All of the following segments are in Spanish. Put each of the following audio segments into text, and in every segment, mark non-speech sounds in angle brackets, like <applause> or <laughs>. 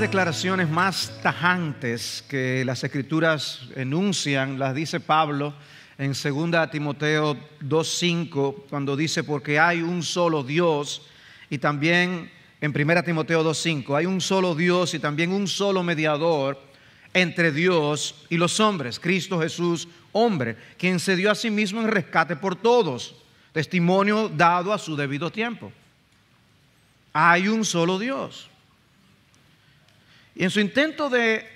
declaraciones más tajantes que las escrituras enuncian las dice Pablo en 2 Timoteo 2.5, cuando dice, porque hay un solo Dios, y también en 1 Timoteo 2.5, hay un solo Dios y también un solo mediador entre Dios y los hombres, Cristo Jesús, hombre, quien se dio a sí mismo en rescate por todos, testimonio dado a su debido tiempo. Hay un solo Dios. Y en su intento de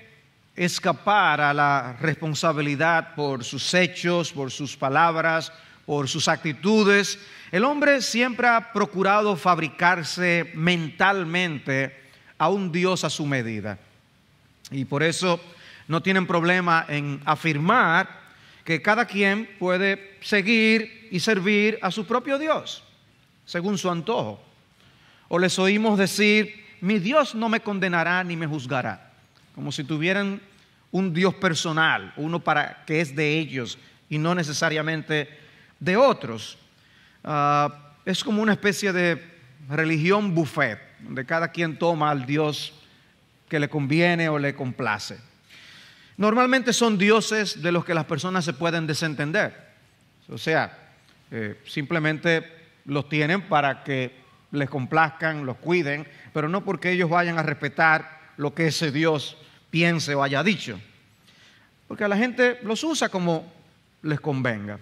escapar a la responsabilidad por sus hechos, por sus palabras, por sus actitudes, el hombre siempre ha procurado fabricarse mentalmente a un Dios a su medida. Y por eso no tienen problema en afirmar que cada quien puede seguir y servir a su propio Dios, según su antojo. O les oímos decir, mi Dios no me condenará ni me juzgará. Como si tuvieran un Dios personal, uno para que es de ellos y no necesariamente de otros. Ah, es como una especie de religión buffet, donde cada quien toma al Dios que le conviene o le complace. Normalmente son dioses de los que las personas se pueden desentender. O sea, eh, simplemente los tienen para que les complazcan, los cuiden, pero no porque ellos vayan a respetar lo que ese Dios piense o haya dicho. Porque a la gente los usa como les convenga.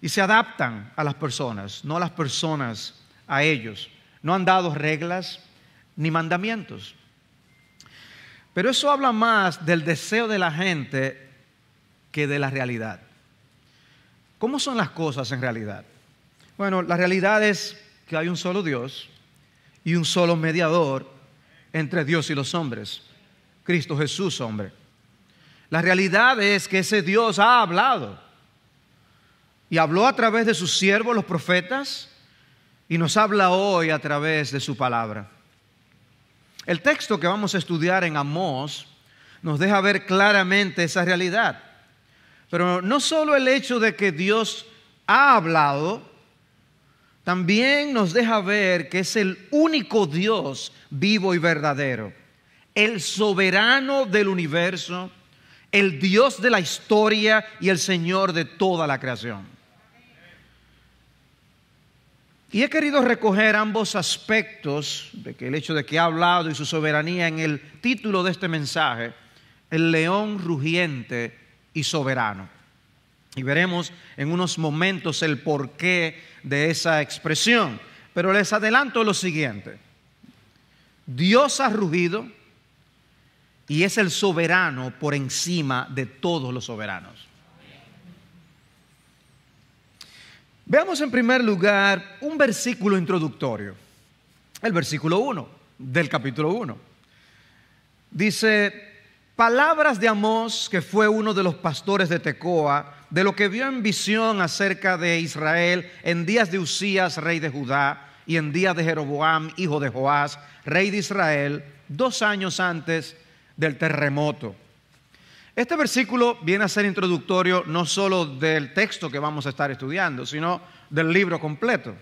Y se adaptan a las personas, no a las personas a ellos. No han dado reglas ni mandamientos. Pero eso habla más del deseo de la gente que de la realidad. ¿Cómo son las cosas en realidad? Bueno, la realidad es que hay un solo Dios y un solo mediador entre Dios y los hombres, Cristo Jesús hombre. La realidad es que ese Dios ha hablado y habló a través de sus siervos, los profetas, y nos habla hoy a través de su palabra. El texto que vamos a estudiar en Amós nos deja ver claramente esa realidad. Pero no solo el hecho de que Dios ha hablado, también nos deja ver que es el único Dios vivo y verdadero, el soberano del universo, el Dios de la historia y el Señor de toda la creación. Y he querido recoger ambos aspectos, de el hecho de que ha hablado y su soberanía en el título de este mensaje, el león rugiente y soberano. Y veremos en unos momentos el porqué de esa expresión. Pero les adelanto lo siguiente. Dios ha rugido y es el soberano por encima de todos los soberanos. Veamos en primer lugar un versículo introductorio, el versículo 1 del capítulo 1. Dice, palabras de Amós, que fue uno de los pastores de Tecoa, de lo que vio en visión acerca de Israel en días de Usías, rey de Judá, y en días de Jeroboam, hijo de Joás, rey de Israel, dos años antes del terremoto. Este versículo viene a ser introductorio no solo del texto que vamos a estar estudiando, sino del libro completo.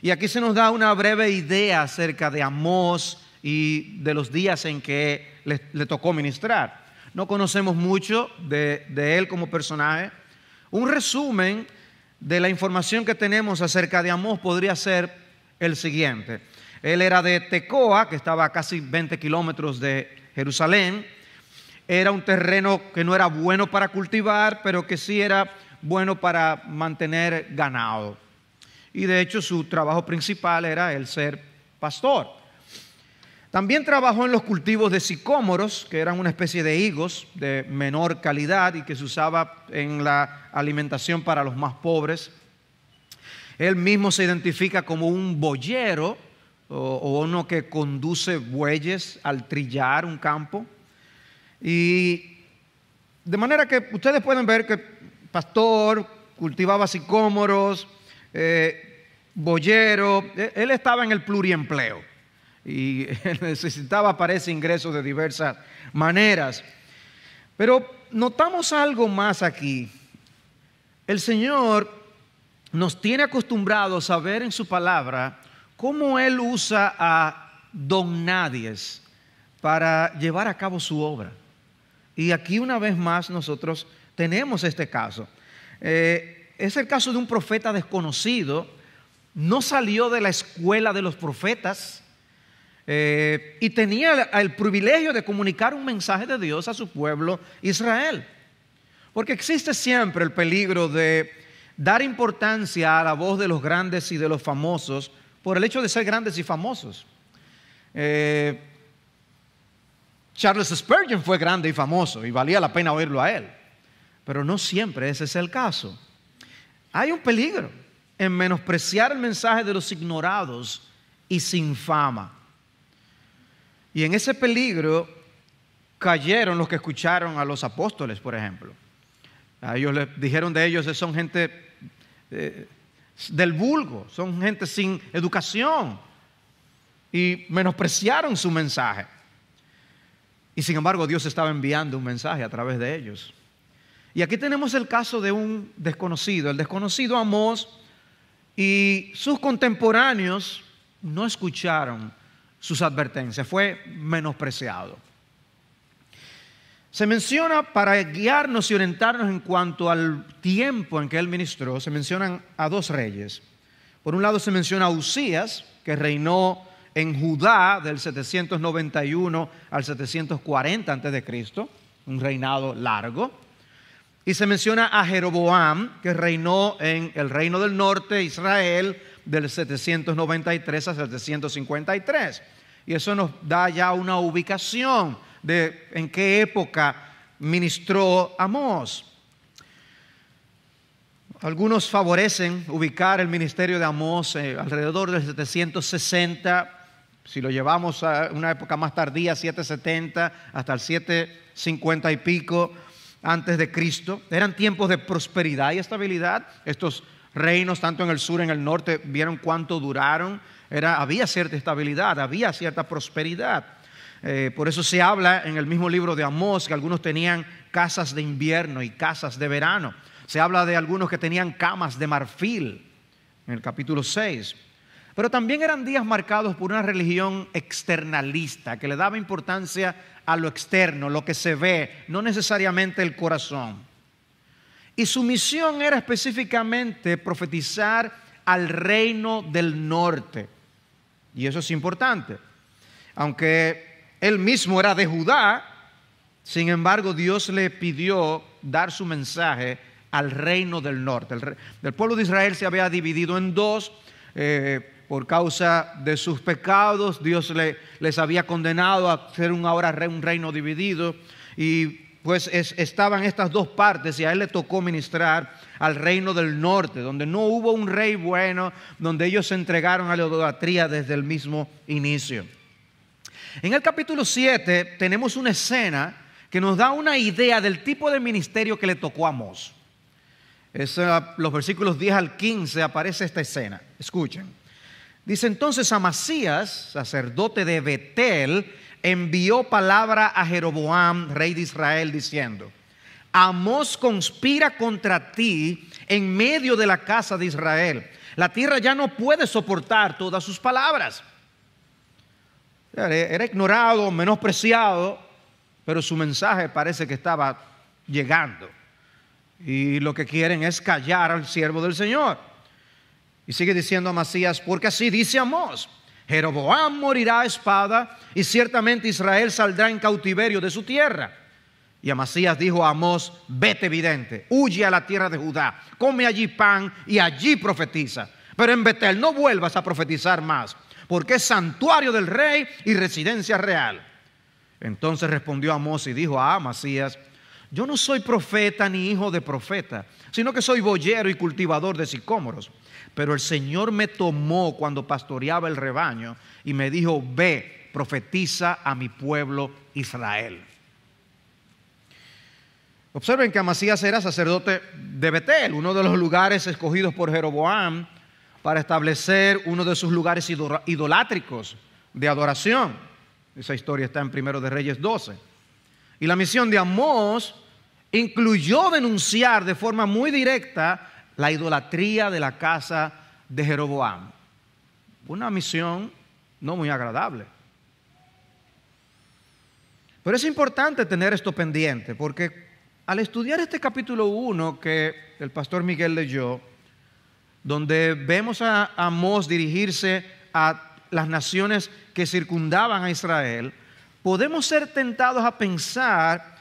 Y aquí se nos da una breve idea acerca de Amós y de los días en que le, tocó ministrar. No conocemos mucho de él como personaje, un resumen de la información que tenemos acerca de Amós podría ser el siguiente. Él era de Tecoa, que estaba a casi 20 kilómetros de Jerusalén. Era un terreno que no era bueno para cultivar, pero que sí era bueno para mantener ganado. Y de hecho su trabajo principal era el ser pastor. También trabajó en los cultivos de sicómoros, que eran una especie de higos de menor calidad y que se usaba en la alimentación para los más pobres. Él mismo se identifica como un boyero o, uno que conduce bueyes al trillar un campo. Y de manera que ustedes pueden ver que pastor cultivaba sicómoros, eh, boyero, e, él estaba en el pluriempleo y <laughs> necesitaba para ese ingreso de diversas maneras. Pero notamos algo más aquí. El Señor nos tiene acostumbrados a ver en su palabra cómo Él usa a don nadies para llevar a cabo su obra. Y aquí una vez más nosotros tenemos este caso. Eh, es el caso de un profeta desconocido, no salió de la escuela de los profetas, eh, y tenía el privilegio de comunicar un mensaje de Dios a su pueblo Israel. Porque existe siempre el peligro de dar importancia a la voz de los grandes y de los famosos por el hecho de ser grandes y famosos. Eh, Charles Spurgeon fue grande y famoso y valía la pena oírlo a él, pero no siempre ese es el caso. Hay un peligro en menospreciar el mensaje de los ignorados y sin fama. Y en ese peligro cayeron los que escucharon a los apóstoles, por ejemplo. A ellos les dijeron de ellos, son gente eh, del vulgo, son gente sin educación. Y menospreciaron su mensaje. Y sin embargo Dios estaba enviando un mensaje a través de ellos. Y aquí tenemos el caso de un desconocido. El desconocido Amós y sus contemporáneos no escucharon sus advertencias, fue menospreciado. Se menciona para guiarnos y orientarnos en cuanto al tiempo en que él ministró, se mencionan a dos reyes. Por un lado se menciona a Usías, que reinó en Judá del 791 al 740 cristo un reinado largo. Y se menciona a Jeroboam, que reinó en el reino del norte, Israel, del 793 a 753. Y eso nos da ya una ubicación de en qué época ministró Amós. Algunos favorecen ubicar el ministerio de Amós eh, alrededor del 760, si lo llevamos a una época más tardía, 770 hasta el 750 y pico antes de Cristo. Eran tiempos de prosperidad y estabilidad. Estos reinos, tanto en el sur, en el norte, vieron cuánto duraron. Era, había cierta estabilidad, había cierta prosperidad. Eh, por eso se habla en el mismo libro de Amós que algunos tenían casas de invierno y casas de verano. Se habla de algunos que tenían camas de marfil en el capítulo 6. Pero también eran días marcados por una religión externalista que le daba importancia a lo externo, lo que se ve, no necesariamente el corazón. Y su misión era específicamente profetizar al reino del norte. Y eso es importante. Aunque él mismo era de Judá, sin embargo Dios le pidió dar su mensaje al reino del norte. El, pueblo de Israel se había dividido en dos. Eh, por causa de sus pecados, Dios le, les había condenado a ser un, ahora un reino dividido. Y pues estaban estas dos partes y a él le tocó ministrar al reino del norte, donde no hubo un rey bueno, donde ellos se entregaron a la idolatría desde el mismo inicio. En el capítulo 7 tenemos una escena que nos da una idea del tipo de ministerio que le tocó a Mos. los versículos 10 al 15 aparece esta escena. Escuchen. Dice entonces a Amasías, sacerdote de Betel, envió palabra a Jeroboam, rey de Israel, diciendo, Amos conspira contra ti en medio de la casa de Israel. La tierra ya no puede soportar todas sus palabras. Era ignorado, menospreciado, pero su mensaje parece que estaba llegando. Y lo que quieren es callar al siervo del Señor. Y sigue diciendo a Macías, porque así dice Amós. Jeroboam morirá a espada y ciertamente Israel saldrá en cautiverio de su tierra. Y Amasías dijo a Amós, vete vidente, huye a la tierra de Judá, come allí pan y allí profetiza. Pero en Betel no vuelvas a profetizar más, porque es santuario del rey y residencia real. Entonces respondió Amós y dijo a Amasías, yo no soy profeta ni hijo de profeta, sino que soy boyero y cultivador de sicómoros. Pero el Señor me tomó cuando pastoreaba el rebaño y me dijo, ve, profetiza a mi pueblo Israel. Observen que Amasías era sacerdote de Betel, uno de los lugares escogidos por Jeroboam para establecer uno de sus lugares idolátricos de adoración. Esa historia está en Primero de Reyes 12. Y la misión de Amós incluyó denunciar de forma muy directa la idolatría de la casa de Jeroboam. Una misión no muy agradable. Pero es importante tener esto pendiente, porque al estudiar este capítulo 1 que el pastor Miguel leyó, donde vemos a Mos dirigirse a las naciones que circundaban a Israel, podemos ser tentados a pensar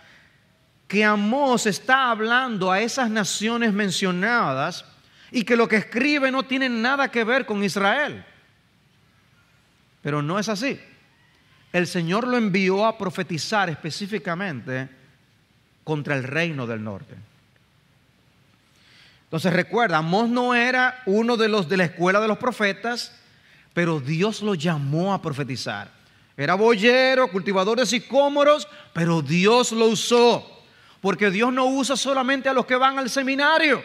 que Amós está hablando a esas naciones mencionadas y que lo que escribe no tiene nada que ver con Israel. Pero no es así. El Señor lo envió a profetizar específicamente contra el reino del norte. Entonces recuerda, Amós no era uno de los de la escuela de los profetas, pero Dios lo llamó a profetizar. Era boyero, cultivador de sicómoros, pero Dios lo usó. Porque Dios no usa solamente a los que van al seminario.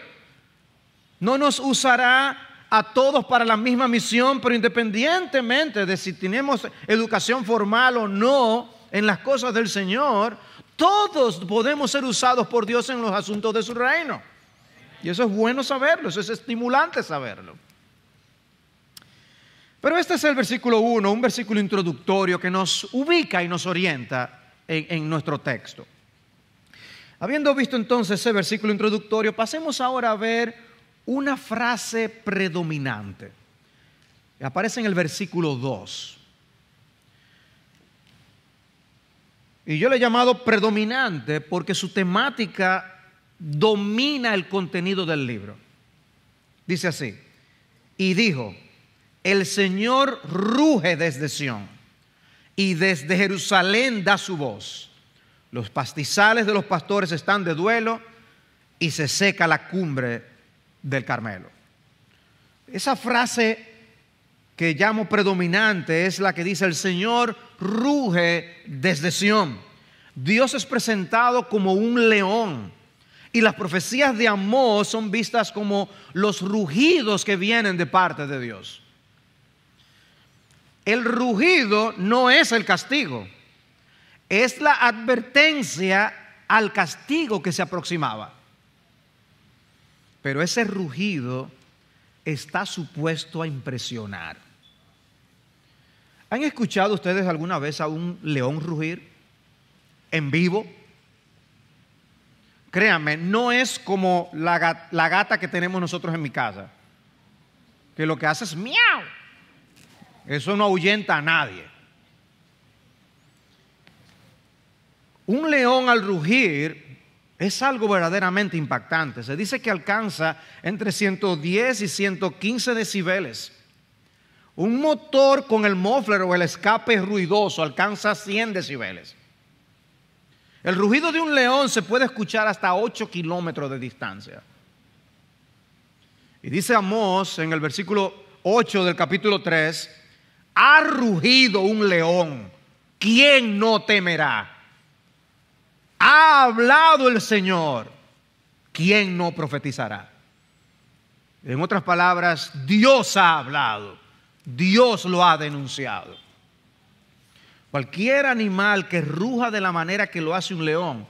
No nos usará a todos para la misma misión, pero independientemente de si tenemos educación formal o no en las cosas del Señor, todos podemos ser usados por Dios en los asuntos de su reino. Y eso es bueno saberlo, eso es estimulante saberlo. Pero este es el versículo 1, un versículo introductorio que nos ubica y nos orienta en, en nuestro texto. Habiendo visto entonces ese versículo introductorio, pasemos ahora a ver una frase predominante. Aparece en el versículo 2. Y yo le he llamado predominante porque su temática domina el contenido del libro. Dice así, y dijo, el Señor ruge desde Sión y desde Jerusalén da su voz. Los pastizales de los pastores están de duelo y se seca la cumbre del Carmelo. Esa frase que llamo predominante es la que dice el Señor ruge desde Sión. Dios es presentado como un león y las profecías de Amós son vistas como los rugidos que vienen de parte de Dios. El rugido no es el castigo es la advertencia al castigo que se aproximaba. Pero ese rugido está supuesto a impresionar. ¿Han escuchado ustedes alguna vez a un león rugir en vivo? Créanme, no es como la gata, que tenemos nosotros en mi casa, que lo que hace es miau. Eso no ahuyenta a nadie. Un león al rugir es algo verdaderamente impactante. Se dice que alcanza entre 110 y 115 decibeles. Un motor con el muffler o el escape ruidoso alcanza 100 decibeles. El rugido de un león se puede escuchar hasta 8 kilómetros de distancia. Y dice Amós en el versículo 8 del capítulo 3, ha rugido un león, ¿quién no temerá? ha hablado el Señor, ¿quién no profetizará? En otras palabras, Dios ha hablado, Dios lo ha denunciado. Cualquier animal que ruja de la manera que lo hace un león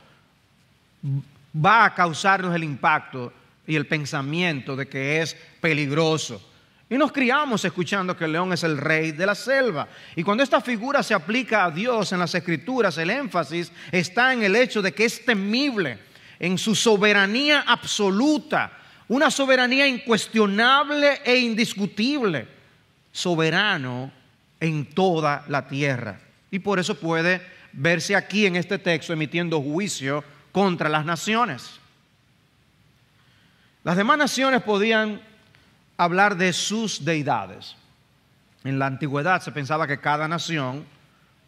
va a causarnos el impacto y el pensamiento de que es peligroso. Y nos criamos escuchando que el león es el rey de la selva. Y cuando esta figura se aplica a Dios en las escrituras, el énfasis está en el hecho de que es temible, en su soberanía absoluta, una soberanía incuestionable e indiscutible, soberano en toda la tierra. Y por eso puede verse aquí en este texto emitiendo juicio contra las naciones. Las demás naciones podían hablar de sus deidades. En la antigüedad se pensaba que cada nación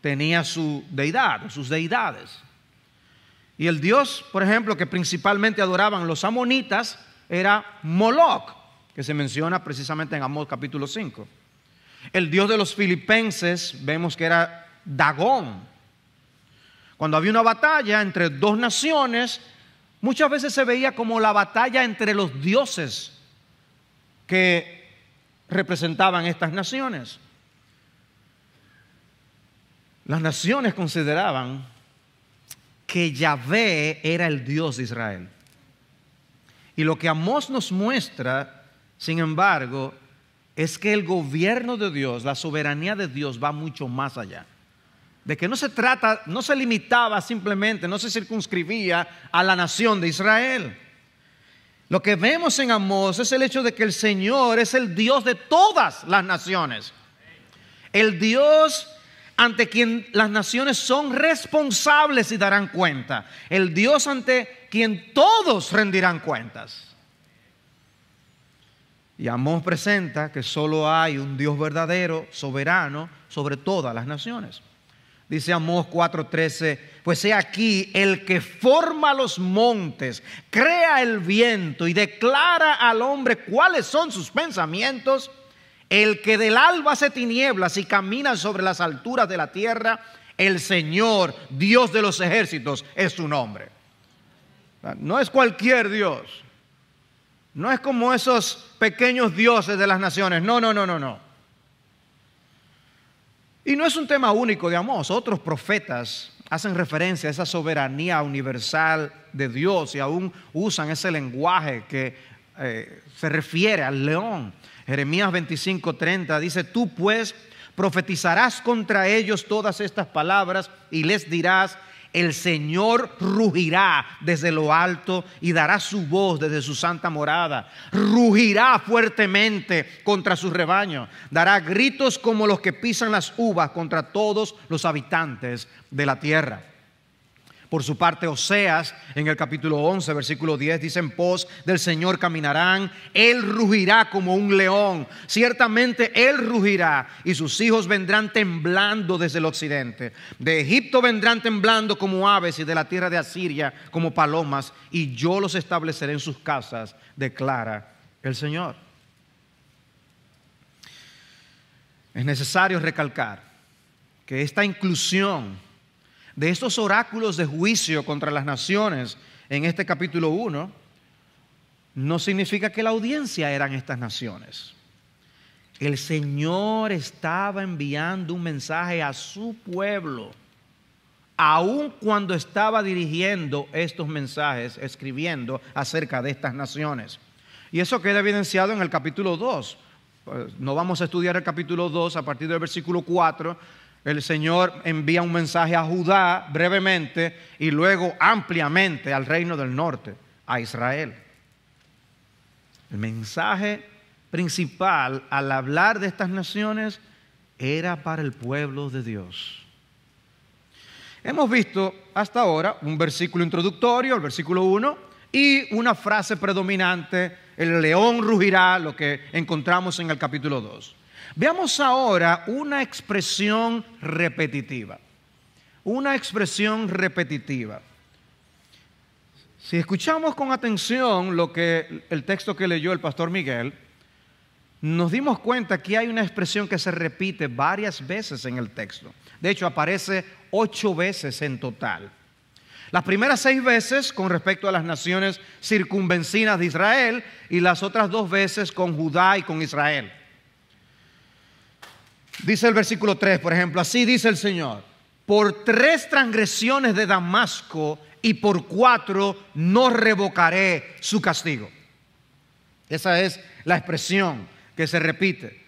tenía su deidad, sus deidades. Y el dios, por ejemplo, que principalmente adoraban los amonitas era Moloch, que se menciona precisamente en Amós capítulo 5. El dios de los filipenses vemos que era Dagón. Cuando había una batalla entre dos naciones, muchas veces se veía como la batalla entre los dioses que representaban estas naciones. Las naciones consideraban que Yahvé era el Dios de Israel. Y lo que Amós nos muestra, sin embargo, es que el gobierno de Dios, la soberanía de Dios va mucho más allá. De que no se trata, no se limitaba simplemente, no se circunscribía a la nación de Israel. Lo que vemos en Amós es el hecho de que el Señor es el Dios de todas las naciones. El Dios ante quien las naciones son responsables y darán cuenta. El Dios ante quien todos rendirán cuentas. Y Amós presenta que solo hay un Dios verdadero, soberano, sobre todas las naciones. Dice Amós 4:13, pues he aquí el que forma los montes, crea el viento y declara al hombre cuáles son sus pensamientos, el que del alba se tinieblas y camina sobre las alturas de la tierra, el Señor, Dios de los ejércitos, es su nombre. No es cualquier Dios, no es como esos pequeños dioses de las naciones, no, no, no, no, no. Y no es un tema único digamos, otros profetas hacen referencia a esa soberanía universal de Dios y aún usan ese lenguaje que eh, se refiere al león. Jeremías 25:30 dice, tú pues profetizarás contra ellos todas estas palabras y les dirás, el Señor rugirá desde lo alto y dará su voz desde su santa morada. Rugirá fuertemente contra su rebaño. Dará gritos como los que pisan las uvas contra todos los habitantes de la tierra. Por su parte, Oseas, en el capítulo 11, versículo 10, dice, en pos del Señor caminarán, Él rugirá como un león, ciertamente Él rugirá y sus hijos vendrán temblando desde el occidente. De Egipto vendrán temblando como aves y de la tierra de Asiria como palomas, y yo los estableceré en sus casas, declara el Señor. Es necesario recalcar que esta inclusión de estos oráculos de juicio contra las naciones en este capítulo 1, no significa que la audiencia eran estas naciones. El Señor estaba enviando un mensaje a su pueblo, aun cuando estaba dirigiendo estos mensajes, escribiendo acerca de estas naciones. Y eso queda evidenciado en el capítulo 2. Pues, no vamos a estudiar el capítulo 2 a partir del versículo 4, el Señor envía un mensaje a Judá brevemente y luego ampliamente al reino del norte, a Israel. El mensaje principal al hablar de estas naciones era para el pueblo de Dios. Hemos visto hasta ahora un versículo introductorio, el versículo 1, y una frase predominante, el león rugirá, lo que encontramos en el capítulo 2. Veamos ahora una expresión repetitiva. Una expresión repetitiva. Si escuchamos con atención lo que el texto que leyó el pastor Miguel, nos dimos cuenta que hay una expresión que se repite varias veces en el texto. De hecho, aparece ocho veces en total. Las primeras seis veces con respecto a las naciones circunvencinas de Israel y las otras dos veces con Judá y con Israel. Dice el versículo 3, por ejemplo, así dice el Señor, por tres transgresiones de Damasco y por cuatro no revocaré su castigo. Esa es la expresión que se repite.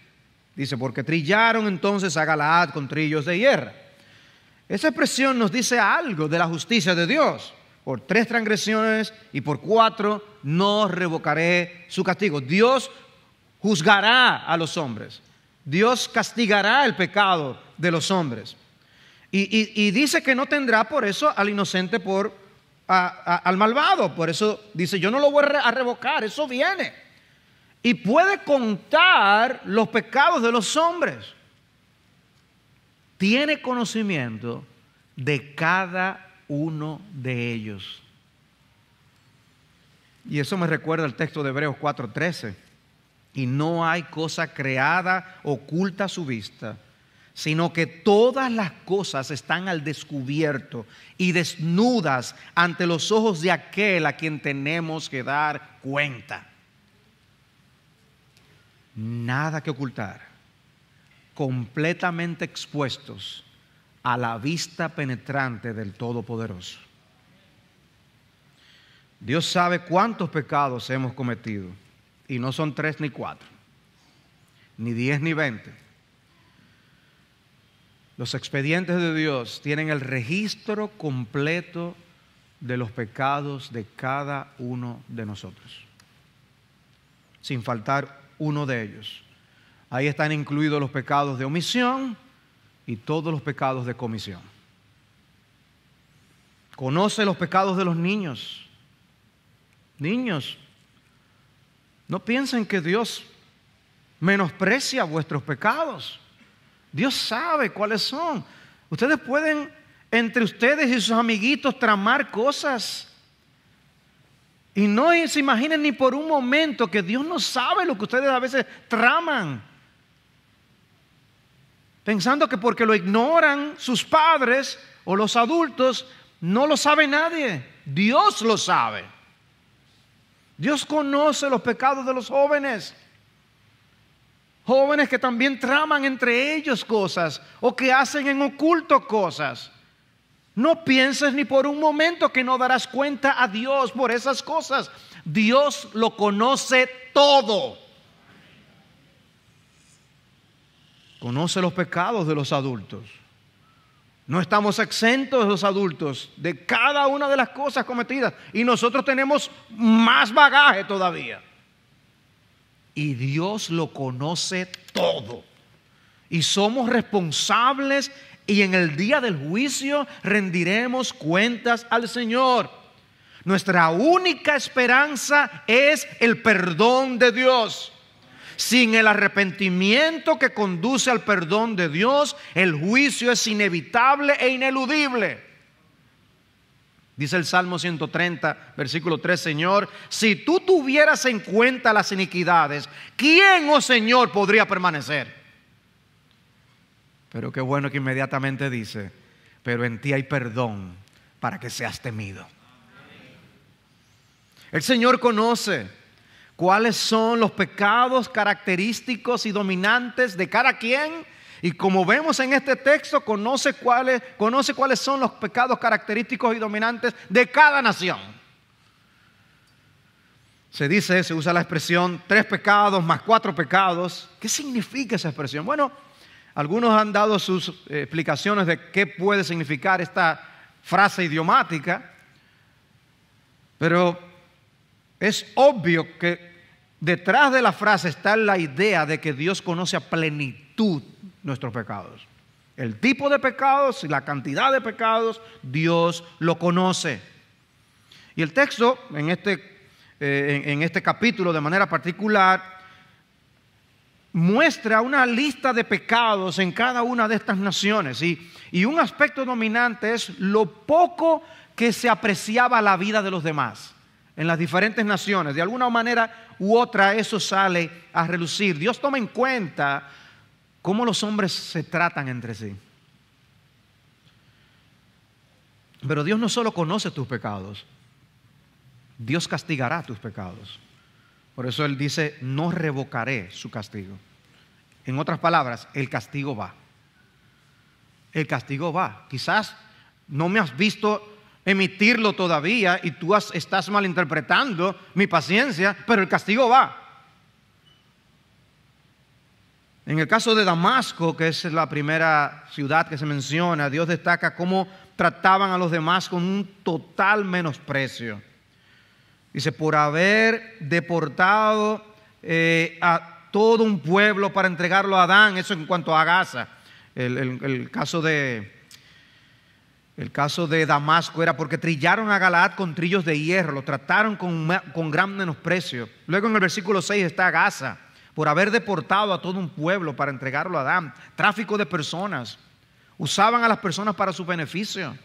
Dice, porque trillaron entonces a Galaad con trillos de hierro. Esa expresión nos dice algo de la justicia de Dios. Por tres transgresiones y por cuatro no revocaré su castigo. Dios juzgará a los hombres. Dios castigará el pecado de los hombres. Y, dice que no tendrá por eso al inocente por al malvado. Por eso dice, yo no lo voy a revocar, eso viene. Y puede contar los pecados de los hombres. Tiene conocimiento de cada uno de ellos. Y eso me recuerda el texto de Hebreos 4:13 y no hay cosa creada oculta a su vista, sino que todas las cosas están al descubierto y desnudas ante los ojos de aquel a quien tenemos que dar cuenta. Nada que ocultar, completamente expuestos a la vista penetrante del Todopoderoso. Dios sabe cuántos pecados hemos cometido y no son tres ni cuatro, ni diez ni veinte. Los expedientes de Dios tienen el registro completo de los pecados de cada uno de nosotros, sin faltar uno de ellos. Ahí están incluidos los pecados de omisión y todos los pecados de comisión. Conoce los pecados de los niños. Niños, no piensen que Dios menosprecia vuestros pecados. Dios sabe cuáles son. Ustedes pueden entre ustedes y sus amiguitos tramar cosas. Y no se imaginen ni por un momento que Dios no sabe lo que ustedes a veces traman. Pensando que porque lo ignoran sus padres o los adultos, no lo sabe nadie. Dios lo sabe. Dios conoce los pecados de los jóvenes. Jóvenes que también traman entre ellos cosas o que hacen en oculto cosas. No pienses ni por un momento que no darás cuenta a Dios por esas cosas. Dios lo conoce todo. Conoce los pecados de los adultos. No estamos exentos los adultos de cada una de las cosas cometidas y nosotros tenemos más bagaje todavía. Y Dios lo conoce todo. Y somos responsables y en el día del juicio rendiremos cuentas al Señor. Nuestra única esperanza es el perdón de Dios. Sin el arrepentimiento que conduce al perdón de Dios, el juicio es inevitable e ineludible. Dice el Salmo 130, versículo 3, Señor, si tú tuvieras en cuenta las iniquidades, ¿quién, oh Señor, podría permanecer? Pero qué bueno que inmediatamente dice, pero en ti hay perdón para que seas temido. El Señor conoce cuáles son los pecados característicos y dominantes de cada quien. Y como vemos en este texto, conoce cuáles, conoce cuáles son los pecados característicos y dominantes de cada nación. Se dice, se usa la expresión tres pecados más cuatro pecados. ¿Qué significa esa expresión? Bueno, algunos han dado sus eh, explicaciones de qué puede significar esta frase idiomática, pero es obvio que Detrás de la frase está la idea de que Dios conoce a plenitud nuestros pecados. El tipo de pecados y la cantidad de pecados, Dios lo conoce. Y el texto, en este, eh, en este capítulo de manera particular, muestra una lista de pecados en cada una de estas naciones. y un aspecto dominante es lo poco que se apreciaba la vida de los demás en las diferentes naciones. De alguna manera u otra eso sale a relucir. Dios toma en cuenta cómo los hombres se tratan entre sí. Pero Dios no solo conoce tus pecados, Dios castigará tus pecados. Por eso Él dice, no revocaré su castigo. En otras palabras, el castigo va. El castigo va. Quizás no me has visto emitirlo todavía y tú estás malinterpretando mi paciencia, pero el castigo va. En el caso de Damasco, que es la primera ciudad que se menciona, Dios destaca cómo trataban a los demás con un total menosprecio. Dice, por haber deportado eh, a todo un pueblo para entregarlo a Adán, eso en cuanto a Gaza, el caso de, el caso de Damasco era porque trillaron a Galaad con trillos de hierro, lo trataron con, con gran menosprecio. Luego en el versículo 6 está Gaza, por haber deportado a todo un pueblo para entregarlo a Adán. Tráfico de personas. Usaban a las personas para su beneficio.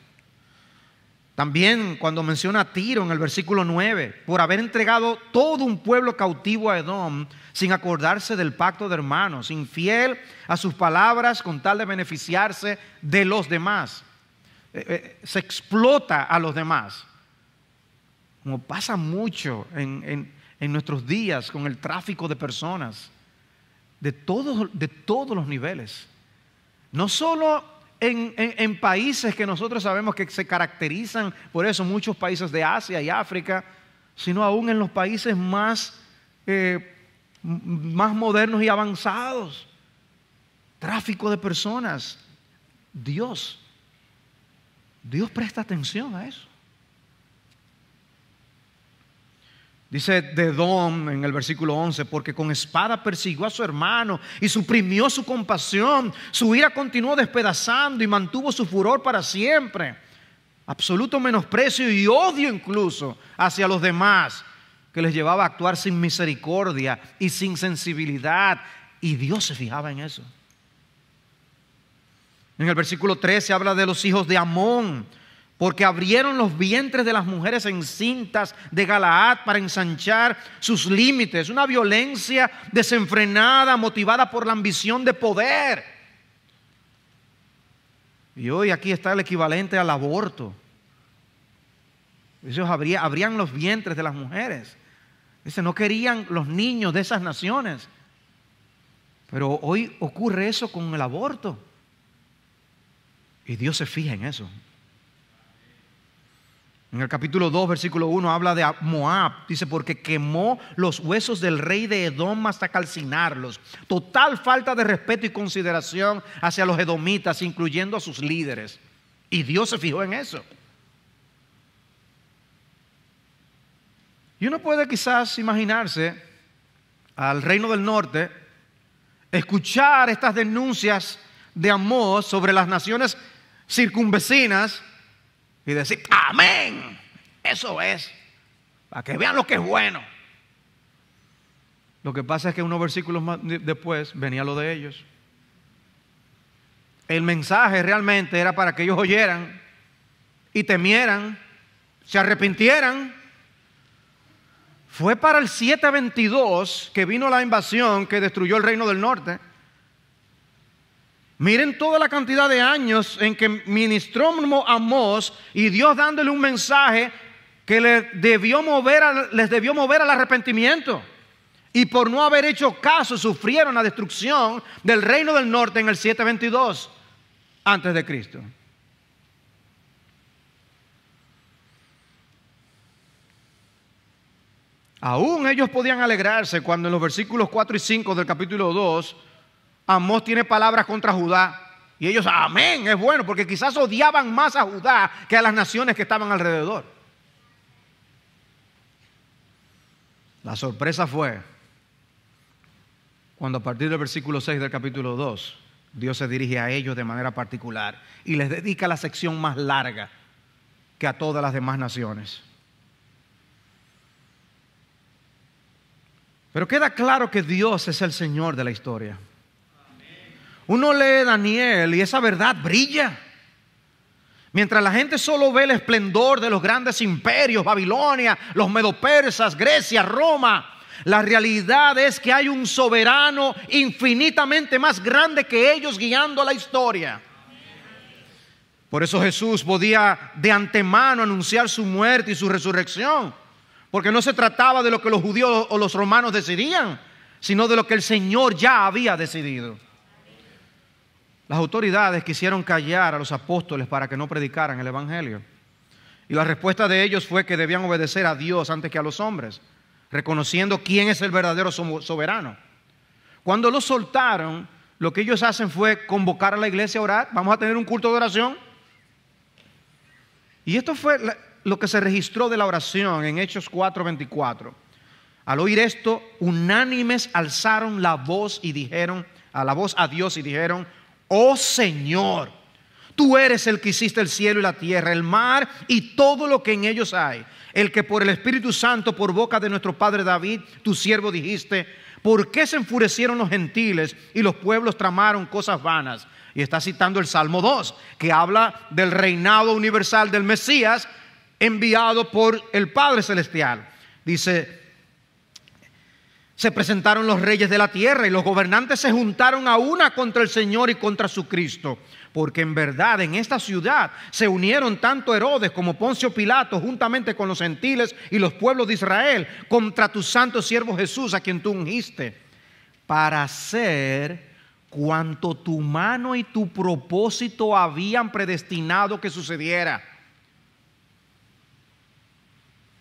También cuando menciona a Tiro en el versículo 9, por haber entregado todo un pueblo cautivo a Edom, sin acordarse del pacto de hermanos, infiel a sus palabras con tal de beneficiarse de los demás. Eh, eh, se explota a los demás. Como pasa mucho en, nuestros días con el tráfico de personas, de todos, de todos los niveles. No solo en, países que nosotros sabemos que se caracterizan por eso, muchos países de Asia y África, sino aún en los países más, eh, más modernos y avanzados. Tráfico de personas. Dios Dios presta atención a eso. Dice de Dom en el versículo 11, porque con espada persiguió a su hermano y suprimió su compasión, su ira continuó despedazando y mantuvo su furor para siempre. Absoluto menosprecio y odio incluso hacia los demás, que les llevaba a actuar sin misericordia y sin sensibilidad. Y Dios se fijaba en eso. En el versículo 13 habla de los hijos de Amón, porque abrieron los vientres de las mujeres encintas de Galaad para ensanchar sus límites. Una violencia desenfrenada, motivada por la ambición de poder. Y hoy aquí está el equivalente al aborto. Ellos abrían, abrían los vientres de las mujeres. Dice, no querían los niños de esas naciones. Pero hoy ocurre eso con el aborto. Y Dios se fija en eso. En el capítulo 2, versículo 1, habla de Moab. Dice, porque quemó los huesos del rey de Edom hasta calcinarlos. Total falta de respeto y consideración hacia los edomitas, incluyendo a sus líderes. Y Dios se fijó en eso. Y uno puede quizás imaginarse al reino del norte escuchar estas denuncias de Amós sobre las naciones circunvecinas y decir, amén, eso es, para que vean lo que es bueno. Lo que pasa es que unos versículos más después venía lo de ellos. El mensaje realmente era para que ellos oyeran y temieran, se arrepintieran. Fue para el 722 que vino la invasión que destruyó el reino del norte. Miren toda la cantidad de años en que ministró Amós y Dios dándole un mensaje que debió mover les debió mover al arrepentimiento. Y por no haber hecho caso sufrieron la destrucción del reino del norte en el 722 antes de Cristo. Aún ellos podían alegrarse cuando en los versículos 4 y 5 del capítulo 2 Amós tiene palabras contra Judá. Y ellos, amén, es bueno, porque quizás odiaban más a Judá que a las naciones que estaban alrededor. La sorpresa fue cuando a partir del versículo 6 del capítulo 2, Dios se dirige a ellos de manera particular y les dedica la sección más larga que a todas las demás naciones. Pero queda claro que Dios es el Señor de la historia. Uno lee Daniel y esa verdad brilla. Mientras la gente solo ve el esplendor de los grandes imperios, Babilonia, los medopersas, Grecia, Roma, la realidad es que hay un soberano infinitamente más grande que ellos guiando la historia. Por eso Jesús podía de antemano anunciar su muerte y su resurrección, porque no se trataba de lo que los judíos o los romanos decidían, sino de lo que el Señor ya había decidido. Las autoridades quisieron callar a los apóstoles para que no predicaran el Evangelio. Y la respuesta de ellos fue que debían obedecer a Dios antes que a los hombres, reconociendo quién es el verdadero soberano. Cuando los soltaron, lo que ellos hacen fue convocar a la iglesia a orar. Vamos a tener un culto de oración. Y esto fue lo que se registró de la oración en Hechos 4:24. Al oír esto, unánimes alzaron la voz y dijeron, a la voz a Dios y dijeron, oh Señor, tú eres el que hiciste el cielo y la tierra, el mar y todo lo que en ellos hay, el que por el Espíritu Santo, por boca de nuestro Padre David, tu siervo dijiste, ¿por qué se enfurecieron los gentiles y los pueblos tramaron cosas vanas? Y está citando el Salmo 2, que habla del reinado universal del Mesías enviado por el Padre Celestial. Dice, se presentaron los reyes de la tierra y los gobernantes se juntaron a una contra el Señor y contra su Cristo. Porque en verdad en esta ciudad se unieron tanto Herodes como Poncio Pilato juntamente con los gentiles y los pueblos de Israel contra tu santo siervo Jesús a quien tú ungiste para hacer cuanto tu mano y tu propósito habían predestinado que sucediera.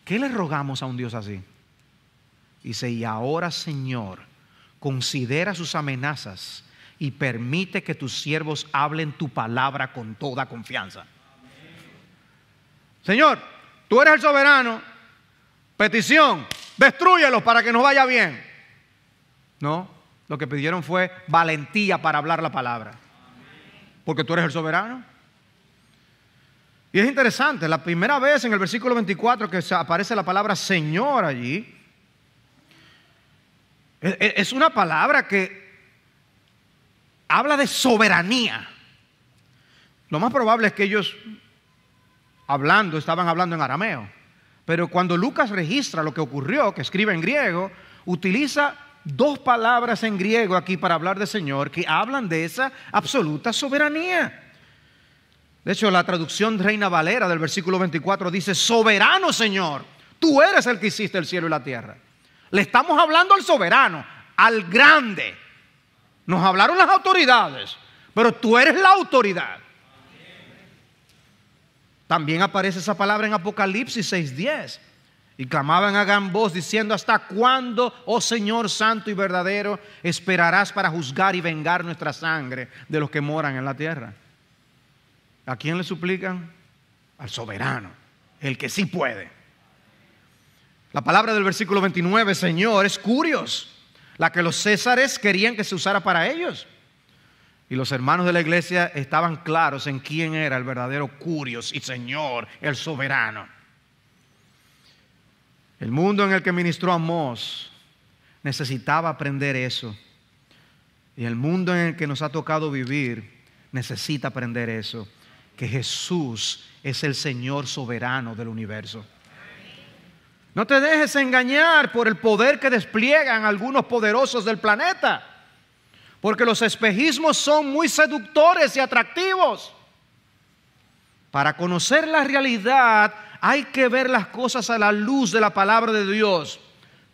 ¿Qué le rogamos a un Dios así? Dice, y ahora Señor, considera sus amenazas y permite que tus siervos hablen tu palabra con toda confianza. Señor, tú eres el soberano. Petición, destruyelos para que nos vaya bien. No, lo que pidieron fue valentía para hablar la palabra. Porque tú eres el soberano. Y es interesante, la primera vez en el versículo 24 que aparece la palabra Señor allí, es una palabra que habla de soberanía. Lo más probable es que ellos hablando, estaban hablando en arameo. Pero cuando Lucas registra lo que ocurrió, que escribe en griego, utiliza dos palabras en griego aquí para hablar de Señor que hablan de esa absoluta soberanía. De hecho, la traducción Reina Valera del versículo 24 dice, soberano Señor, tú eres el que hiciste el cielo y la tierra. Le estamos hablando al soberano, al grande. Nos hablaron las autoridades, pero tú eres la autoridad. También aparece esa palabra en Apocalipsis 6:10. Y clamaban a gran voz diciendo, ¿hasta cuándo, oh Señor santo y verdadero, esperarás para juzgar y vengar nuestra sangre de los que moran en la tierra? ¿A quién le suplican? Al soberano, el que sí puede. La palabra del versículo 29, Señor, es curios, la que los césares querían que se usara para ellos. Y los hermanos de la iglesia estaban claros en quién era el verdadero curios y Señor, el soberano. El mundo en el que ministró Amós necesitaba aprender eso. Y el mundo en el que nos ha tocado vivir necesita aprender eso, que Jesús es el Señor soberano del universo. No te dejes engañar por el poder que despliegan algunos poderosos del planeta, porque los espejismos son muy seductores y atractivos. Para conocer la realidad hay que ver las cosas a la luz de la palabra de Dios,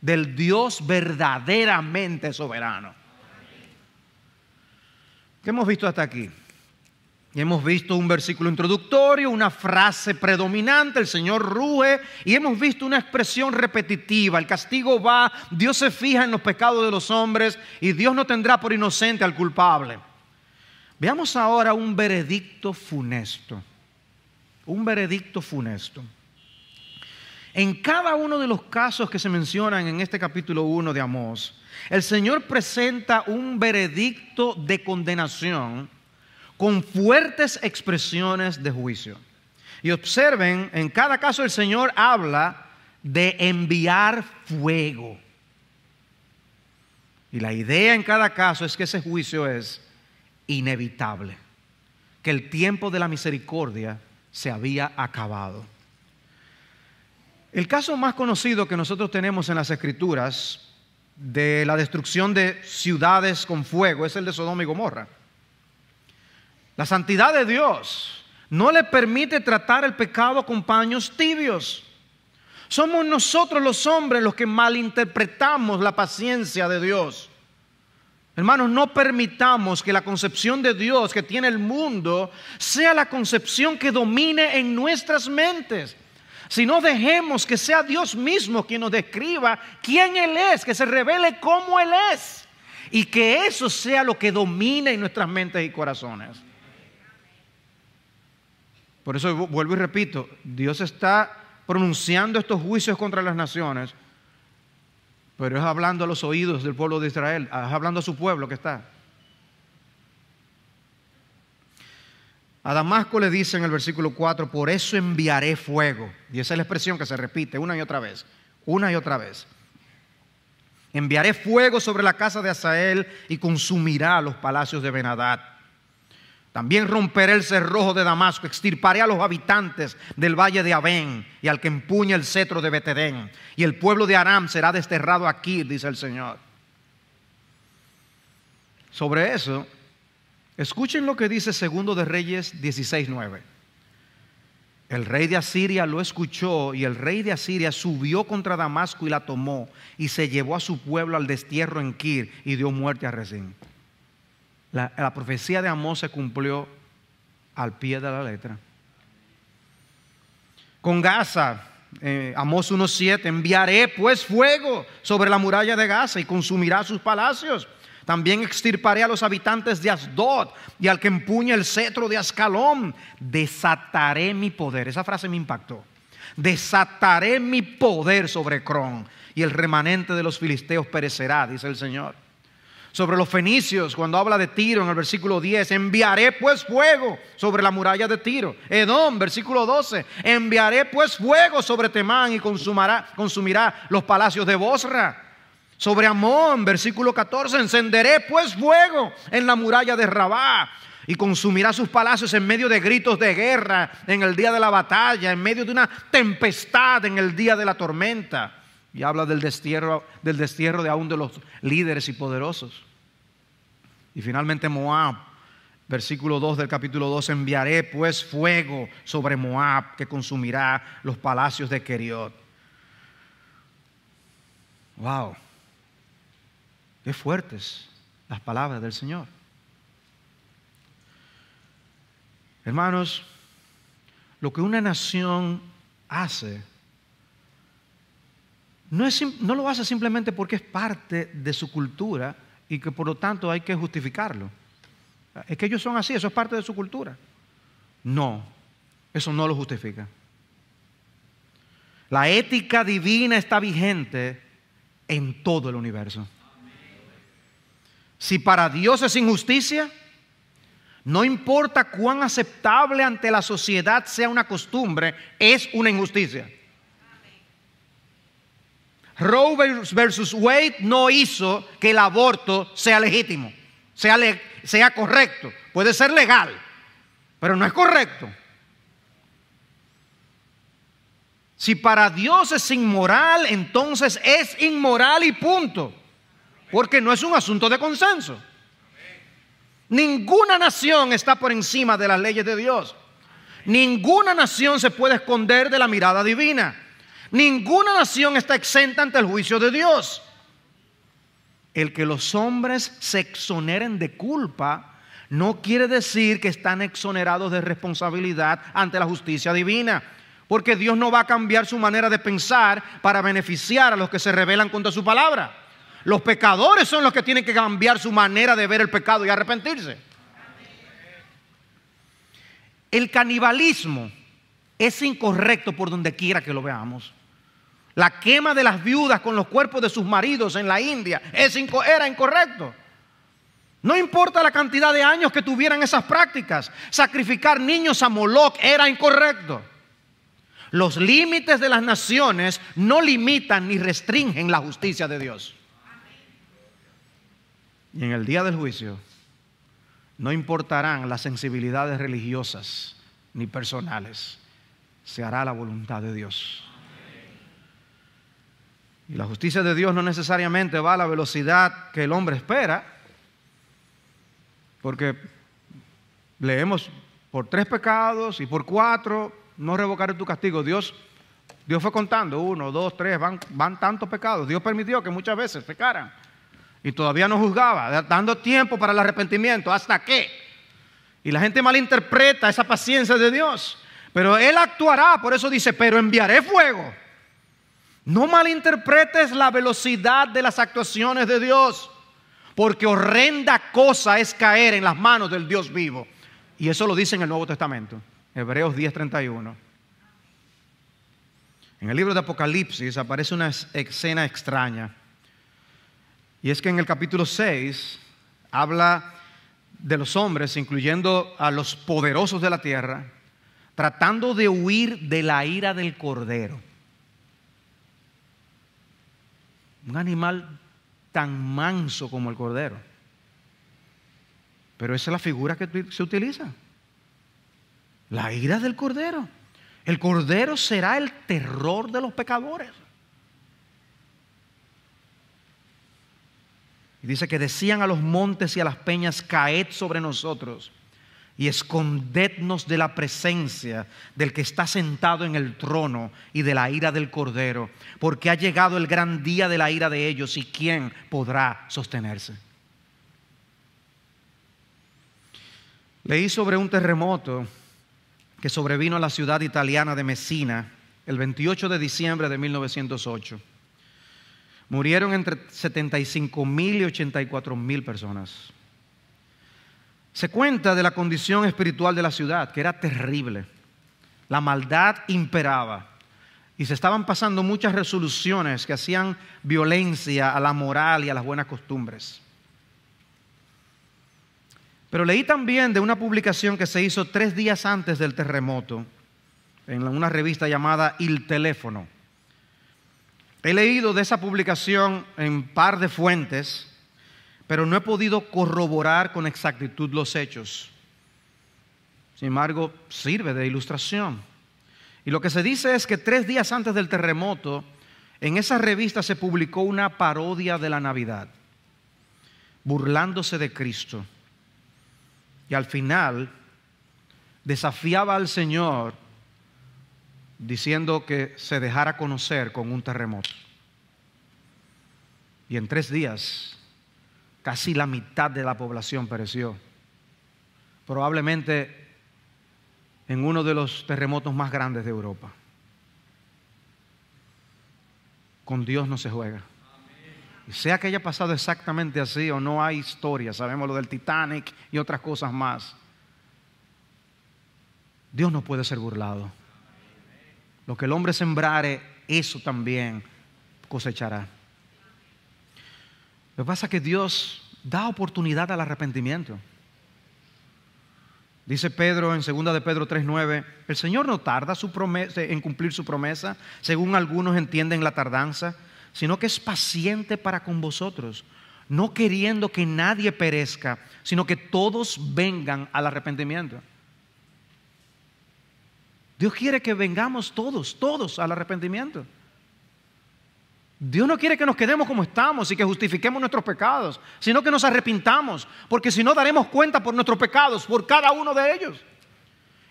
del Dios verdaderamente soberano. ¿Qué hemos visto hasta aquí? Y hemos visto un versículo introductorio, una frase predominante, el Señor rue, y hemos visto una expresión repetitiva, el castigo va, Dios se fija en los pecados de los hombres y Dios no tendrá por inocente al culpable. Veamos ahora un veredicto funesto, un veredicto funesto. En cada uno de los casos que se mencionan en este capítulo 1 de Amós, el Señor presenta un veredicto de condenación con fuertes expresiones de juicio. Y observen, en cada caso el Señor habla de enviar fuego. Y la idea en cada caso es que ese juicio es inevitable, que el tiempo de la misericordia se había acabado. El caso más conocido que nosotros tenemos en las escrituras de la destrucción de ciudades con fuego es el de Sodoma y Gomorra. La santidad de Dios no le permite tratar el pecado con paños tibios. Somos nosotros los hombres los que malinterpretamos la paciencia de Dios. Hermanos, no permitamos que la concepción de Dios que tiene el mundo sea la concepción que domine en nuestras mentes. Si no dejemos que sea Dios mismo quien nos describa quién Él es, que se revele cómo Él es y que eso sea lo que domine en nuestras mentes y corazones. Por eso vuelvo y repito, Dios está pronunciando estos juicios contra las naciones, pero es hablando a los oídos del pueblo de Israel, es hablando a su pueblo que está. A Damasco le dice en el versículo 4, por eso enviaré fuego. Y esa es la expresión que se repite una y otra vez, una y otra vez. Enviaré fuego sobre la casa de Asael y consumirá los palacios de Benadad. También romperé el cerrojo de Damasco, extirparé a los habitantes del valle de Abén y al que empuña el cetro de Betedén. Y el pueblo de Aram será desterrado aquí, dice el Señor. Sobre eso, escuchen lo que dice Segundo de Reyes 16:9. El rey de Asiria lo escuchó y el rey de Asiria subió contra Damasco y la tomó y se llevó a su pueblo al destierro en Kir y dio muerte a Rezín. La, profecía de Amós se cumplió al pie de la letra. Con Gaza, eh, Amós Amós 1.7, enviaré pues fuego sobre la muralla de Gaza y consumirá sus palacios. También extirparé a los habitantes de Asdod y al que empuña el cetro de Ascalón. Desataré mi poder. Esa frase me impactó. Desataré mi poder sobre Cron y el remanente de los filisteos perecerá, dice el Señor sobre los fenicios, cuando habla de Tiro en el versículo 10, enviaré pues fuego sobre la muralla de Tiro. Edom, versículo 12, enviaré pues fuego sobre Temán y consumirá los palacios de Bosra. Sobre Amón, versículo 14, encenderé pues fuego en la muralla de Rabá y consumirá sus palacios en medio de gritos de guerra, en el día de la batalla, en medio de una tempestad, en el día de la tormenta. Y habla del destierro, del destierro de aún de los líderes y poderosos. Y finalmente Moab, versículo 2 del capítulo 2, enviaré pues fuego sobre Moab que consumirá los palacios de Keriot. Wow, qué fuertes las palabras del Señor. Hermanos, lo que una nación hace no, no lo hace simplemente porque es parte de su cultura, y que por lo tanto hay que justificarlo. Es que ellos son así, eso es parte de su cultura. No, eso no lo justifica. La ética divina está vigente en todo el universo. Si para Dios es injusticia, no importa cuán aceptable ante la sociedad sea una costumbre, es una injusticia. Roe versus Wade no hizo que el aborto sea legítimo, sea, sea correcto. Puede ser legal, pero no es correcto. Si para Dios es inmoral, entonces es inmoral y punto. Porque no es un asunto de consenso. Ninguna nación está por encima de las leyes de Dios. Ninguna nación se puede esconder de la mirada divina. Ninguna nación está exenta ante el juicio de Dios. El que los hombres se exoneren de culpa no quiere decir que están exonerados de responsabilidad ante la justicia divina. Porque Dios no va a cambiar su manera de pensar para beneficiar a los que se rebelan contra su palabra. Los pecadores son los que tienen que cambiar su manera de ver el pecado y arrepentirse. El canibalismo es incorrecto por donde quiera que lo veamos. La quema de las viudas con los cuerpos de sus maridos en la India es era incorrecto. No importa la cantidad de años que tuvieran esas prácticas, sacrificar niños a Moloch era incorrecto. Los límites de las naciones no limitan ni restringen la justicia de Dios. Y en el día del juicio no importarán las sensibilidades religiosas ni personales. Se hará la voluntad de Dios. Y la justicia de Dios no necesariamente va a la velocidad que el hombre espera, porque leemos por tres pecados y por cuatro no revocaré tu castigo. Dios, Dios fue contando, uno, dos, tres, van, van tantos pecados. Dios permitió que muchas veces pecaran y todavía no juzgaba, dando tiempo para el arrepentimiento. ¿Hasta qué? Y la gente malinterpreta esa paciencia de Dios. Pero Él actuará, por eso dice, pero enviaré fuego no malinterpretes la velocidad de las actuaciones de Dios, porque horrenda cosa es caer en las manos del Dios vivo. Y eso lo dice en el Nuevo Testamento, Hebreos 10:31. En el libro de Apocalipsis aparece una escena extraña. Y es que en el capítulo 6 habla de los hombres, incluyendo a los poderosos de la tierra, tratando de huir de la ira del Cordero. un animal tan manso como el cordero. Pero esa es la figura que se utiliza. La ira del cordero. El cordero será el terror de los pecadores. Y dice que decían a los montes y a las peñas, caed sobre nosotros y escondednos de la presencia del que está sentado en el trono y de la ira del Cordero, porque ha llegado el gran día de la ira de ellos y quién podrá sostenerse. Leí sobre un terremoto que sobrevino a la ciudad italiana de Messina el 28 de diciembre de 1908. Murieron entre 75 mil y 84 mil personas se cuenta de la condición espiritual de la ciudad, que era terrible. La maldad imperaba. Y se estaban pasando muchas resoluciones que hacían violencia a la moral y a las buenas costumbres. Pero leí también de una publicación que se hizo tres días antes del terremoto, en una revista llamada Il Teléfono. He leído de esa publicación en par de fuentes pero no he podido corroborar con exactitud los hechos. Sin embargo, sirve de ilustración. Y lo que se dice es que tres días antes del terremoto, en esa revista se publicó una parodia de la Navidad, burlándose de Cristo. Y al final desafiaba al Señor diciendo que se dejara conocer con un terremoto. Y en tres días casi la mitad de la población pereció. Probablemente en uno de los terremotos más grandes de Europa. Con Dios no se juega. sea que haya pasado exactamente así o no hay historia, sabemos lo del Titanic y otras cosas más. Dios no puede ser burlado. Lo que el hombre sembrare, eso también cosechará. Lo que pasa es que Dios da oportunidad al arrepentimiento. Dice Pedro en 2 de Pedro 3:9, el Señor no tarda su promesa, en cumplir su promesa, según algunos entienden la tardanza, sino que es paciente para con vosotros, no queriendo que nadie perezca, sino que todos vengan al arrepentimiento. Dios quiere que vengamos todos, todos al arrepentimiento. Dios no quiere que nos quedemos como estamos y que justifiquemos nuestros pecados, sino que nos arrepintamos, porque si no daremos cuenta por nuestros pecados, por cada uno de ellos.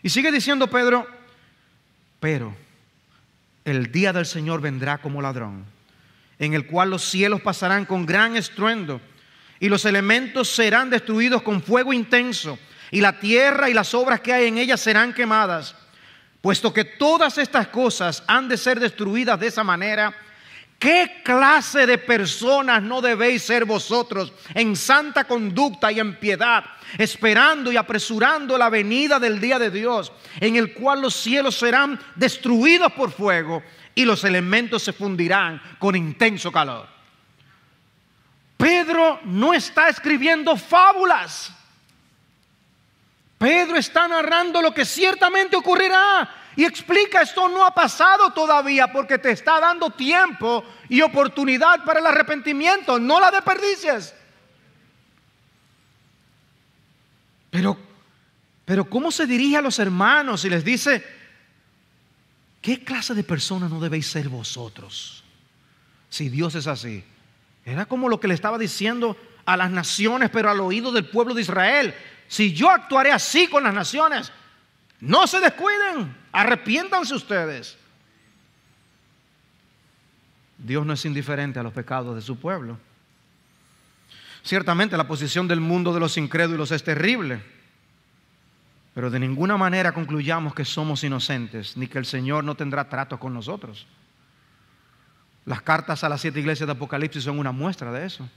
Y sigue diciendo Pedro, pero el día del Señor vendrá como ladrón, en el cual los cielos pasarán con gran estruendo y los elementos serán destruidos con fuego intenso y la tierra y las obras que hay en ella serán quemadas, puesto que todas estas cosas han de ser destruidas de esa manera ¿Qué clase de personas no debéis ser vosotros en santa conducta y en piedad, esperando y apresurando la venida del día de Dios, en el cual los cielos serán destruidos por fuego y los elementos se fundirán con intenso calor? Pedro no está escribiendo fábulas. Pedro está narrando lo que ciertamente ocurrirá y explica, esto no ha pasado todavía porque te está dando tiempo y oportunidad para el arrepentimiento. No la desperdicies. Pero, pero ¿cómo se dirige a los hermanos y les dice, ¿qué clase de persona no debéis ser vosotros? Si Dios es así. Era como lo que le estaba diciendo a las naciones, pero al oído del pueblo de Israel. Si yo actuaré así con las naciones, no se descuiden. Arrepiéntanse ustedes. Dios no es indiferente a los pecados de su pueblo. Ciertamente la posición del mundo de los incrédulos es terrible, pero de ninguna manera concluyamos que somos inocentes, ni que el Señor no tendrá trato con nosotros. Las cartas a las siete iglesias de Apocalipsis son una muestra de eso.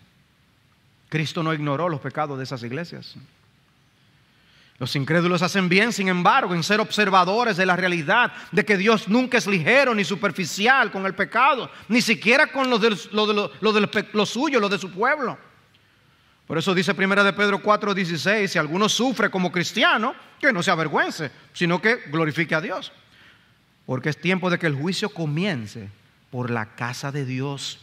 Cristo no ignoró los pecados de esas iglesias. Los incrédulos hacen bien, sin embargo, en ser observadores de la realidad, de que Dios nunca es ligero ni superficial con el pecado, ni siquiera con lo, de, lo, de, suyo, lo de su pueblo. Por eso dice 1 de Pedro 16, si alguno sufre como cristiano, que no se avergüence, sino que glorifique a Dios. Porque es tiempo de que el juicio comience por la casa de Dios.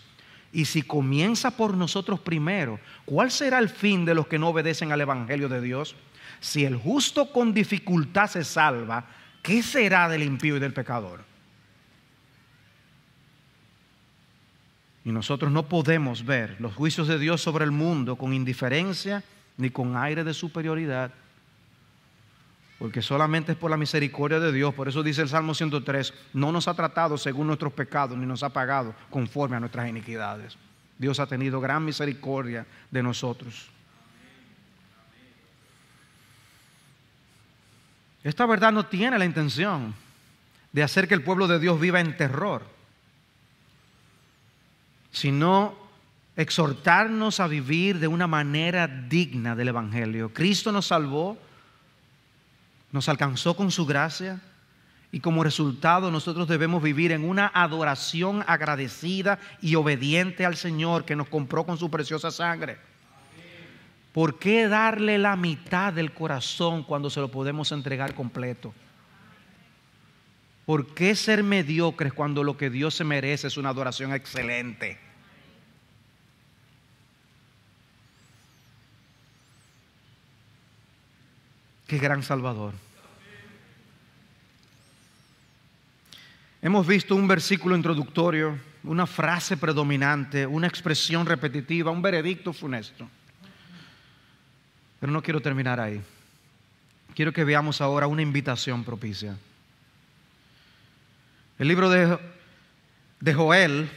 Y si comienza por nosotros primero, ¿cuál será el fin de los que no obedecen al Evangelio de Dios? si el justo con dificultad se salva, ¿qué será del impío y del pecador? Y nosotros no podemos ver los juicios de Dios sobre el mundo con indiferencia ni con aire de superioridad, porque solamente es por la misericordia de Dios. Por eso dice el Salmo 103, no nos ha tratado según nuestros pecados, ni nos ha pagado conforme a nuestras iniquidades. Dios ha tenido gran misericordia de nosotros. Esta verdad no tiene la intención de hacer que el pueblo de Dios viva en terror, sino exhortarnos a vivir de una manera digna del Evangelio. Cristo nos salvó, nos alcanzó con su gracia y como resultado nosotros debemos vivir en una adoración agradecida y obediente al Señor que nos compró con su preciosa sangre. ¿Por qué darle la mitad del corazón cuando se lo podemos entregar completo? ¿Por qué ser mediocres cuando lo que Dios se merece es una adoración excelente? Qué gran Salvador. Hemos visto un versículo introductorio, una frase predominante, una expresión repetitiva, un veredicto funesto. Pero no quiero terminar ahí. Quiero que veamos ahora una invitación propicia. El libro de, Joel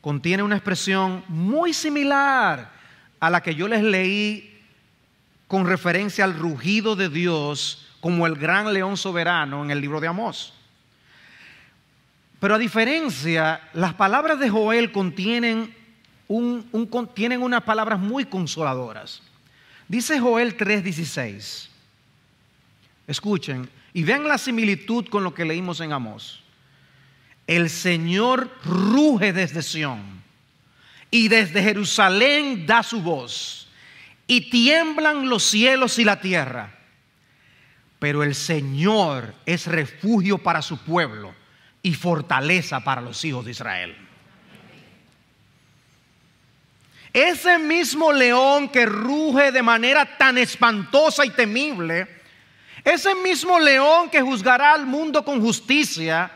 contiene una expresión muy similar a la que yo les leí con referencia al rugido de Dios como el gran león soberano en el libro de Amós. Pero a diferencia, las palabras de Joel contienen, contienen unas palabras muy consoladoras. Dice Joel 3:16. Escuchen y vean la similitud con lo que leímos en Amós. El Señor ruge desde Sión y desde Jerusalén da su voz y tiemblan los cielos y la tierra. Pero el Señor es refugio para su pueblo y fortaleza para los hijos de Israel. Ese mismo león que ruge de manera tan espantosa y temible, ese mismo león que juzgará al mundo con justicia,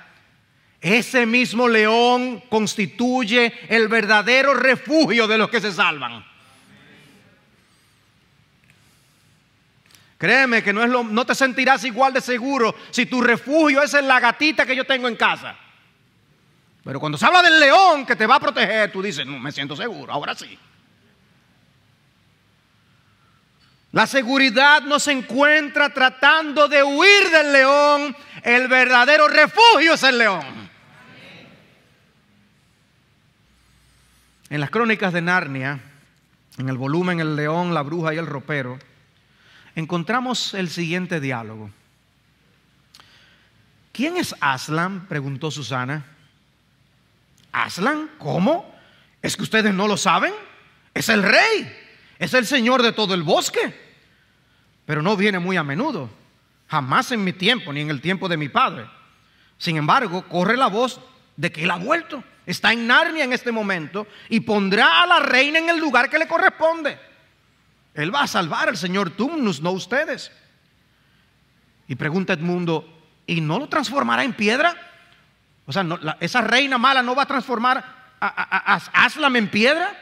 ese mismo león constituye el verdadero refugio de los que se salvan. Créeme que no, es no te sentirás igual de seguro si tu refugio es en la gatita que yo tengo en casa. Pero cuando se habla del león que te va a proteger, tú dices, no, me siento seguro, ahora sí. La seguridad no se encuentra tratando de huir del león. El verdadero refugio es el león. En las crónicas de Narnia, en el volumen El león, la bruja y el ropero, encontramos el siguiente diálogo. ¿Quién es Aslan? preguntó Susana. Aslan, ¿cómo? ¿Es que ustedes no lo saben? Es el rey, es el señor de todo el bosque. Pero no viene muy a menudo, jamás en mi tiempo, ni en el tiempo de mi padre. Sin embargo, corre la voz de que él ha vuelto. Está en Narnia en este momento y pondrá a la reina en el lugar que le corresponde. Él va a salvar al señor Tumnus, no ustedes. Y pregunta Edmundo, ¿y no lo transformará en piedra? O sea, esa reina mala no va a transformar a, a, Aslam en piedra.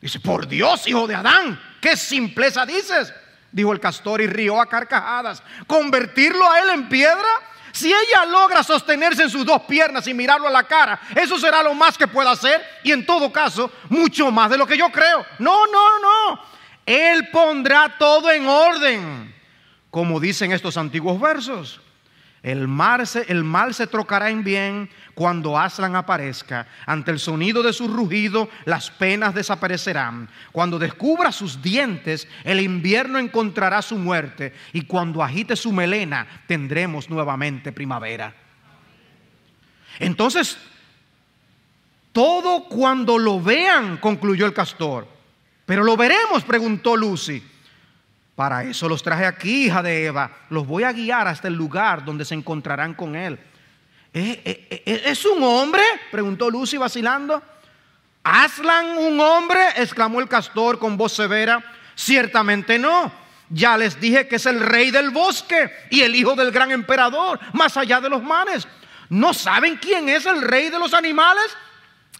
Dice, por Dios, hijo de Adán, qué simpleza dices. Dijo el castor y rió a carcajadas. ¿Convertirlo a él en piedra? Si ella logra sostenerse en sus dos piernas y mirarlo a la cara, eso será lo más que pueda hacer y en todo caso, mucho más de lo que yo creo. No, no, no. Él pondrá todo en orden, como dicen estos antiguos versos. El, mal se trocará en bien cuando Aslan aparezca. Ante el sonido de su rugido, las penas desaparecerán. Cuando descubra sus dientes, el invierno encontrará su muerte. Y cuando agite su melena, tendremos nuevamente primavera. Entonces, todo cuando lo vean, concluyó el castor. Pero lo veremos, preguntó Lucy. Para eso los traje aquí, hija de Eva. Los voy a guiar hasta el lugar donde se encontrarán con él. ¿E, e, e, ¿Es, un hombre? preguntó Lucy vacilando. ¿Aslan un hombre? exclamó el castor con voz severa. Ciertamente no. Ya les dije que es el rey del bosque y el hijo del gran emperador, más allá de los manes. ¿No saben quién es el rey de los animales?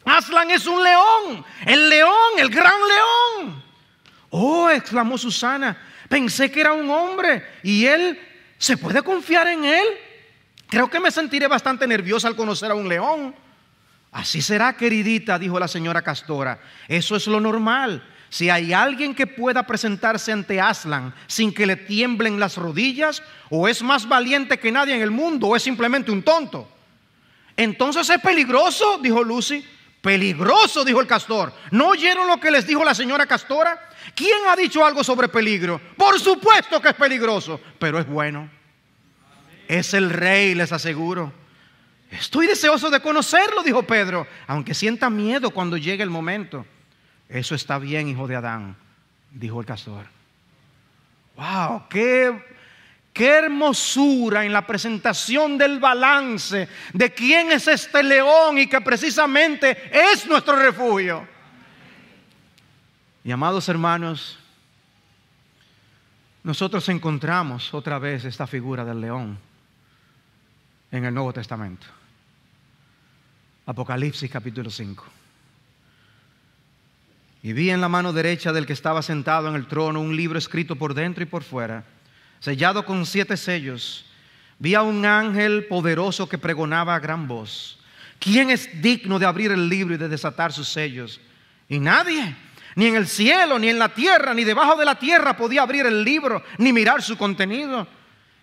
Aslan es un león, el león, el gran león. Oh, exclamó Susana, Pensé que era un hombre y él, ¿se puede confiar en él? Creo que me sentiré bastante nerviosa al conocer a un león. Así será, queridita, dijo la señora Castora. Eso es lo normal. Si hay alguien que pueda presentarse ante Aslan sin que le tiemblen las rodillas, o es más valiente que nadie en el mundo, o es simplemente un tonto. Entonces es peligroso, dijo Lucy. Peligroso, dijo el castor. ¿No oyeron lo que les dijo la señora castora? ¿Quién ha dicho algo sobre peligro? Por supuesto que es peligroso, pero es bueno. Es el rey, les aseguro. Estoy deseoso de conocerlo, dijo Pedro, aunque sienta miedo cuando llegue el momento. Eso está bien, hijo de Adán, dijo el castor. Wow, qué Qué hermosura en la presentación del balance de quién es este león y que precisamente es nuestro refugio. Y amados hermanos, nosotros encontramos otra vez esta figura del león en el Nuevo Testamento. Apocalipsis capítulo 5. Y vi en la mano derecha del que estaba sentado en el trono un libro escrito por dentro y por fuera sellado con siete sellos, vi a un ángel poderoso que pregonaba a gran voz, ¿quién es digno de abrir el libro y de desatar sus sellos? Y nadie, ni en el cielo, ni en la tierra, ni debajo de la tierra podía abrir el libro, ni mirar su contenido.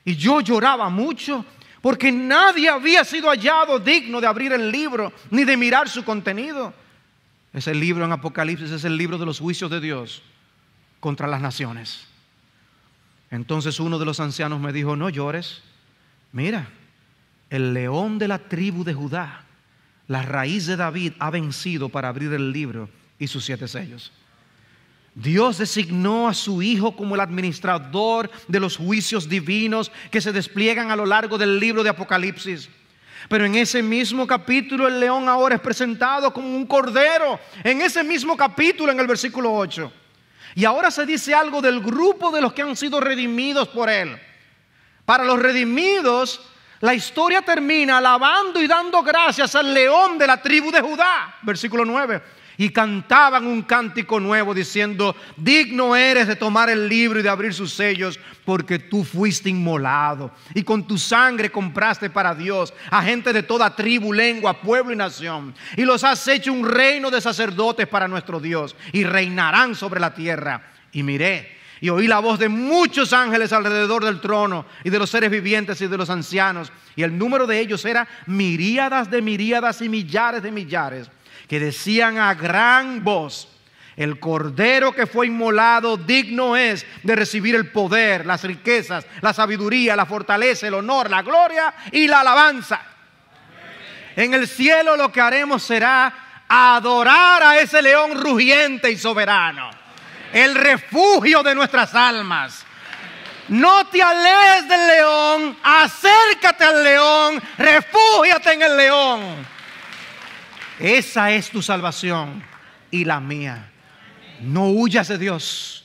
Y yo lloraba mucho porque nadie había sido hallado digno de abrir el libro, ni de mirar su contenido. Ese libro en Apocalipsis es el libro de los juicios de Dios contra las naciones. Entonces uno de los ancianos me dijo, no llores, mira, el león de la tribu de Judá, la raíz de David, ha vencido para abrir el libro y sus siete sellos. Dios designó a su Hijo como el administrador de los juicios divinos que se despliegan a lo largo del libro de Apocalipsis. Pero en ese mismo capítulo el león ahora es presentado como un cordero. En ese mismo capítulo, en el versículo 8. Y ahora se dice algo del grupo de los que han sido redimidos por Él. Para los redimidos, la historia termina alabando y dando gracias al león de la tribu de Judá, versículo 9. Y cantaban un cántico nuevo diciendo, digno eres de tomar el libro y de abrir sus sellos, porque tú fuiste inmolado y con tu sangre compraste para Dios a gente de toda tribu, lengua, pueblo y nación. Y los has hecho un reino de sacerdotes para nuestro Dios y reinarán sobre la tierra. Y miré, y oí la voz de muchos ángeles alrededor del trono y de los seres vivientes y de los ancianos. Y el número de ellos era miríadas de miríadas y millares de millares, que decían a gran voz, el cordero que fue inmolado digno es de recibir el poder, las riquezas, la sabiduría, la fortaleza, el honor, la gloria y la alabanza. En el cielo lo que haremos será adorar a ese león rugiente y soberano el refugio de nuestras almas. No te alejes del león, acércate al león, refúgiate en el león. Esa es tu salvación y la mía. No huyas de Dios.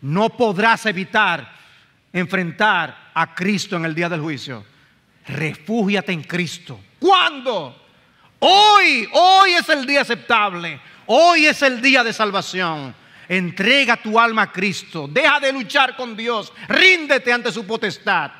No podrás evitar enfrentar a Cristo en el día del juicio. Refúgiate en Cristo. ¿Cuándo? Hoy, hoy es el día aceptable. Hoy es el día de salvación entrega tu alma a Cristo, deja de luchar con Dios, ríndete ante su potestad,